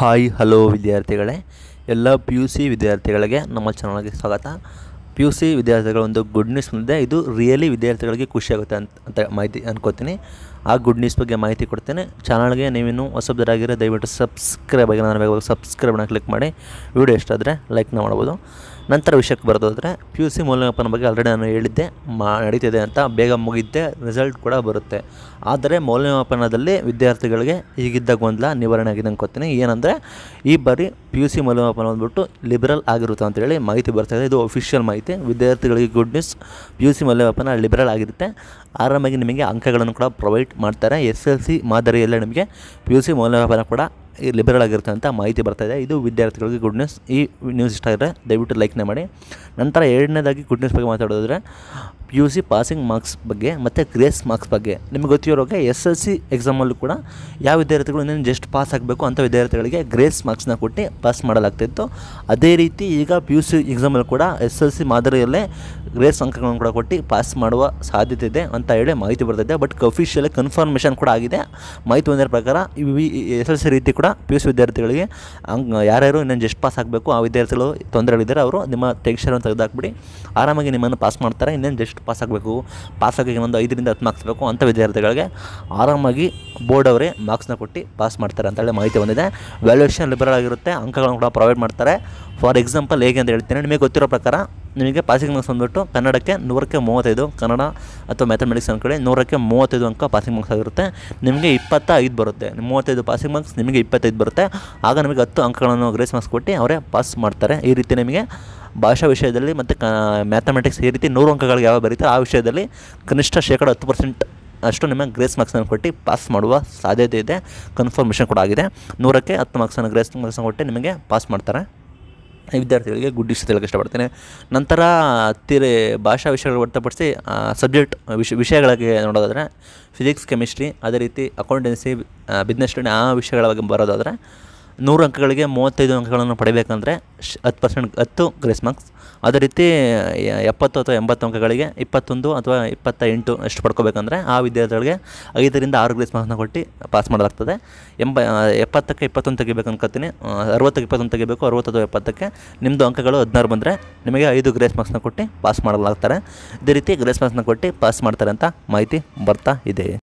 hi hello ವಿದ್ಯಾರ್ಥಿಗಳೇ ಎಲ್ಲ P U C ವಿದ್ಯಾರ್ಥಿಗಳಿಗೆ ನಮ್ಮ ಚಾನಲ್ಗೆ ಸ್ವಾಗತ ಪಿ ಯು ಸಿ ವಿದ್ಯಾರ್ಥಿಗಳ ಒಂದು ಗುಡ್ ನ್ಯೂಸ್ ಮುಂದೆ ಇದು ರಿಯಲಿ ವಿದ್ಯಾರ್ಥಿಗಳಿಗೆ ಖುಷಿಯಾಗುತ್ತೆ ಅಂತ ಅಂತ ಮಾಹಿತಿ ಅನ್ಕೋತೀನಿ ಆ ಗುಡ್ ನ್ಯೂಸ್ ಬಗ್ಗೆ ಮಾಹಿತಿ ಕೊಡ್ತೇನೆ ಚಾನಲ್ಗೆ ನೀವಿನ್ನೂ ಹೊಸಬ್ದರಾಗಿರೋ ದಯವಿಟ್ಟು ಸಬ್ಸ್ಕ್ರೈಬ್ ಆಗಿ ನಾನು ಬೇಗ ಸಬ್ಸ್ಕ್ರೈಬ್ನ ಕ್ಲಿಕ್ ಮಾಡಿ ವಿಡಿಯೋ ಎಷ್ಟಾದರೆ ಲೈಕ್ನ ಮಾಡ್ಬೋದು ನಂತರ ವಿಷಯಕ್ಕೆ ಬರೋದಾದರೆ ಪಿ ಯು ಸಿ ಮೌಲ್ಯಮಾಪನ ಬಗ್ಗೆ ಆಲ್ರೆಡಿ ನಾನು ಹೇಳಿದ್ದೆ ಮಾ ನಡೀತಿದೆ ಅಂತ ಬೇಗ ಮುಗಿದ್ದೆ ರಿಸಲ್ಟ್ ಕೂಡ ಬರುತ್ತೆ ಆದರೆ ಮೌಲ್ಯಮಾಪನದಲ್ಲಿ ವಿದ್ಯಾರ್ಥಿಗಳಿಗೆ ಈಗಿದ್ದ ಗೊಂದಲ ನಿವಾರಣೆ ಆಗಿದೆ ಅನ್ಕೋತೀನಿ ಏನಂದರೆ ಈ ಬಾರಿ ಪಿ ಯು ಸಿ ಮೌಲ್ಯಮಾಪನ ಬಂದ್ಬಿಟ್ಟು ಲಿಬರಲ್ ಆಗಿರುತ್ತೆ ಅಂತೇಳಿ ಮಾಹಿತಿ ಬರ್ತಾಯಿದೆ ಇದು ಅಫಿಷಿಯಲ್ ಮಾಹಿತಿ ವಿದ್ಯಾರ್ಥಿಗಳಿಗೆ good news P U C ಮೌಲ್ಯಮಾಪನ ಲಿಬರಲ್ ಆಗಿರುತ್ತೆ ಆರಾಮಾಗಿ ನಿಮಗೆ ಅಂಕಗಳನ್ನು ಕೂಡ ಪ್ರೊವೈಡ್ ಮಾಡ್ತಾರೆ ಎಸ್ ಎಲ್ ಸಿ ಮಾದರಿಯಲ್ಲೇ ನಿಮಗೆ ಪಿ ಯು ಸಿ ಮೌಲ್ಯಮಾಪನ ಕೂಡ ಲಿಬರಲ್ ಆಗಿರುತ್ತೆ ಮಾಹಿತಿ ಮಾಹಿತಿ ಇದೆ ಇದು ವಿದ್ಯಾರ್ಥಿಗಳಿಗೆ ಗುಡ್ ನ್ಯೂಸ್ ಈ ನ್ಯೂಸ್ ಇಷ್ಟ ಆದರೆ ದಯವಿಟ್ಟು ಲೈಕ್ನೇ ಮಾಡಿ ನಂತರ ಎರಡನೇದಾಗಿ ಗುಡ್ ನ್ಯೂಸ್ ಬಗ್ಗೆ ಮಾತಾಡೋದಾದರೆ P U C passing marks ಬಗ್ಗೆ ಮತ್ತು ಗ್ರೇಸ್ ಮಾರ್ಕ್ಸ್ ಬಗ್ಗೆ ನಿಮಗೆ ಗೊತ್ತಿರೋಕೆ ಎಸ್ ಎಲ್ ಸಿ ಎಕ್ಸಾಮಲ್ಲೂ ಕೂಡ ಯಾವ ವಿದ್ಯಾರ್ಥಿಗಳು ಇನ್ನೇನು ಜಸ್ಟ್ ಪಾಸ್ ಆಗಬೇಕು ಅಂಥ ವಿದ್ಯಾರ್ಥಿಗಳಿಗೆ ಗ್ರೇಸ್ ಮಾರ್ಕ್ಸ್ನ ಕೊಟ್ಟು ಪಾಸ್ ಮಾಡಲಾಗ್ತಿತ್ತು ಅದೇ ರೀತಿ ಈಗ ಪಿ ಯು ಸಿ ಎಕ್ಸಾಮಲ್ಲಿ ಕೂಡ ಎಸ್ ಎಲ್ ಸಿ ಮಾದರಿಯಲ್ಲೇ ಗ್ರೇಸ್ ಅಂಕಗಳನ್ನು ಕೂಡ ಕೊಟ್ಟು ಪಾಸ್ ಮಾಡುವ ಸಾಧ್ಯತೆ ಇದೆ ಅಂತ ಹೇಳಿ ಮಾಹಿತಿ ಬರ್ತಾಯಿದೆ ಬಟ್ ಅಫಿಷಿಯಲಿ ಕನ್ಫರ್ಮೇಷನ್ ಕೂಡ ಆಗಿದೆ ಮಾಹಿತಿ ಹೊಂದಿರೋ ಪ್ರಕಾರ ಎಸ್ ಎಲ್ ಸಿ ರೀತಿ ಕೂಡ ಪಿ ಯು ಸಿ ವಿದ್ಯಾರ್ಥಿಗಳಿಗೆ ಯಾರ್ಯಾರು ಇನ್ನೊಂದು ಜಸ್ಟ್ ಪಾಸ್ ಆಗಬೇಕು ಆ ವಿದ್ಯಾರ್ಥಿಗಳು ತೊಂದರೆಗಳಿದ್ದಾರೆ ಅವರು ನಿಮ್ಮ ಟೆಕ್ಸ್ಚರನ್ನು ತೆಗೆದಾಕ್ಬಿಡಿ ಆರಾಮಾಗಿ ನಿಮ್ಮನ್ನು ಪಾಸ್ ಮಾಡ್ತಾರೆ ಇನ್ನೊಂದು ಜಸ್ಟ್ ಪಾಸ್ ಆಗಬೇಕು ಪಾಸ್ ಆಗಿ ಒಂದು ಐದರಿಂದ ಹತ್ತು ಮಾರ್ಕ್ಸ್ ಬೇಕು ಅಂಥ ವಿದ್ಯಾರ್ಥಿಗಳಿಗೆ ಆರಾಮಾಗಿ ಬೋರ್ಡ್ ಅವರೇ ಮಾರ್ಕ್ಸ್ನ ಕೊಟ್ಟು ಪಾಸ್ ಮಾಡ್ತಾರೆ ಅಂತೇಳಿ ಮಾಹಿತಿ ಬಂದಿದೆ ವ್ಯಾಲ್ಯೂಯೇಷನ್ ಲಿಬರಲ್ ಆಗಿರುತ್ತೆ ಅಂಕಗಳನ್ನು ಕೂಡ ಪ್ರೊವೈಡ್ ಮಾಡ್ತಾರೆ ಫಾರ್ ಎಕ್ಸಾಂಪಲ್ ಹೇಗೆ ಅಂತ ಹೇಳ್ತೀನಿ ನಿಮಗೆ ಗೊತ್ತಿರೋ ಪ್ರಕಾರ ನಿಮಗೆ ಪಾಸಿಂಗ್ ಮಾರ್ಕ್ಸ್ ಬಂದುಬಿಟ್ಟು ಕನ್ನಡಕ್ಕೆ ನೂರಕ್ಕೆ ಮೂವತ್ತೈದು ಕನ್ನಡ ಅಥವಾ ಮ್ಯಾಥಮೆಟಿಕ್ಸ್ ಅಂದ್ಕೊಳ್ಳಿ ನೂರಕ್ಕೆ ಮೂವತ್ತೈದು ಅಂಕ ಪಾಸಿಂಗ್ ಮಾರ್ಕ್ಸ್ ಆಗಿರುತ್ತೆ ನಿಮಗೆ ಇಪ್ಪತ್ತೈದು ಬರುತ್ತೆ ಮೂವತ್ತೈದು ಪಾಸಿಂಗ್ ಮಾರ್ಕ್ಸ್ ನಿಮಗೆ ಇಪ್ಪತ್ತೈದು ಬರುತ್ತೆ ಆಗ ನಿಮಗೆ ಹತ್ತು ಅಂಕಗಳನ್ನು ಗ್ರೇಸ್ ಮಾರ್ಕ್ಸ್ ಕೊಟ್ಟು ಅವರೇ ಪಾಸ್ ಮಾಡ್ತಾರೆ ಈ ರೀತಿ ನಿಮಗೆ ಭಾಷಾ ವಿಷಯದಲ್ಲಿ ಮತ್ತು ಕ ಮ್ಯಾಥಮೆಟಿಕ್ಸ್ ಈ ರೀತಿ ನೂರು ಅಂಕಗಳಿಗೆ ಯಾವ ಬರೀತಾರೆ ಆ ವಿಷಯದಲ್ಲಿ ಕನಿಷ್ಠ ಶೇಕಡ ಹತ್ತು ಪರ್ಸೆಂಟ್ ಅಷ್ಟು ನಿಮಗೆ ಗ್ರೇಸ್ ಮಾರ್ಕ್ಸನ್ನು ಕೊಟ್ಟು ಪಾಸ್ ಮಾಡುವ ಸಾಧ್ಯತೆ ಇದೆ ಕನ್ಫರ್ಮೇಷನ್ ಕೂಡ ಆಗಿದೆ ನೂರಕ್ಕೆ ಹತ್ತು ಮಾರ್ಕ್ಸನ್ನು ಗ್ರೇಸ್ ಮಾರ್ಕ್ಸನ್ನು ಕೊಟ್ಟು ನಿಮಗೆ ಪಾಸ್ ಮಾಡ್ತಾರೆ ವಿದ್ಯಾರ್ಥಿಗಳಿಗೆ ಗುಡ್ ಹೇಳಕ್ಕೆ ಇಷ್ಟಪಡ್ತೇನೆ ನಂತರ ತೀರೆ ಭಾಷಾ ವಿಷಯಗಳು ವ್ಯಕ್ತಪಡಿಸಿ ಸಬ್ಜೆಕ್ಟ್ ವಿಷ ವಿಷಯಗಳಿಗೆ ನೋಡೋದಾದರೆ ಫಿಸಿಕ್ಸ್ ಕೆಮಿಸ್ಟ್ರಿ ಅದೇ ರೀತಿ ಅಕೌಂಟೆನ್ಸಿ ಬಿಸ್ನೆಸ್ ಸ್ಟಡಿ ಆ ವಿಷಯಗಳ ಬಗ್ಗೆ ಬರೋದಾದರೆ ನೂರು ಅಂಕಗಳಿಗೆ ಮೂವತ್ತೈದು ಅಂಕಗಳನ್ನು ಪಡಿಬೇಕಂದ್ರೆ ಶ್ ಹತ್ತು ಪರ್ಸೆಂಟ್ ಹತ್ತು ಗ್ರೇಸ್ ಮಾರ್ಕ್ಸ್ ಅದೇ ರೀತಿ ಎಪ್ಪತ್ತು ಅಥವಾ ಎಂಬತ್ತು ಅಂಕಗಳಿಗೆ ಇಪ್ಪತ್ತೊಂದು ಅಥವಾ ಇಪ್ಪತ್ತ ಎಂಟು ಎಷ್ಟು ಪಡ್ಕೋಬೇಕಂದ್ರೆ ಆ ವಿದ್ಯಾರ್ಥಿಗಳಿಗೆ ಐದರಿಂದ ಆರು ಗ್ರೇಸ್ ಮಾರ್ಕ್ಸ್ನ ಕೊಟ್ಟು ಪಾಸ್ ಮಾಡಲಾಗ್ತದೆ ಎಂಬ ಎಪ್ಪತ್ತಕ್ಕೆ ಇಪ್ಪತ್ತೊಂದು ತೆಗಿಬೇಕು ಅನ್ಕೋತೀನಿ ಅರವತ್ತಕ್ಕೆ ಇಪ್ಪತ್ತೊಂದು ತೆಗಿಬೇಕು ಅರವತ್ತು ಅಥವಾ ಎಪ್ಪತ್ತಕ್ಕೆ ನಿಮ್ಮದು ಅಂಕಗಳು ಹದಿನಾರು ಬಂದರೆ ನಿಮಗೆ ಐದು ಗ್ರೇಸ್ ಮಾರ್ಕ್ಸ್ನ ಕೊಟ್ಟು ಪಾಸ್ ಮಾಡಲಾಗ್ತಾರೆ ಇದೇ ರೀತಿ ಗ್ರೇಸ್ ಮಾರ್ಕ್ಸ್ನ ಕೊಟ್ಟು ಪಾಸ್ ಮಾಡ್ತಾರೆ ಅಂತ ಮಾಹಿತಿ ಬರ್ತಾ ಇದೆ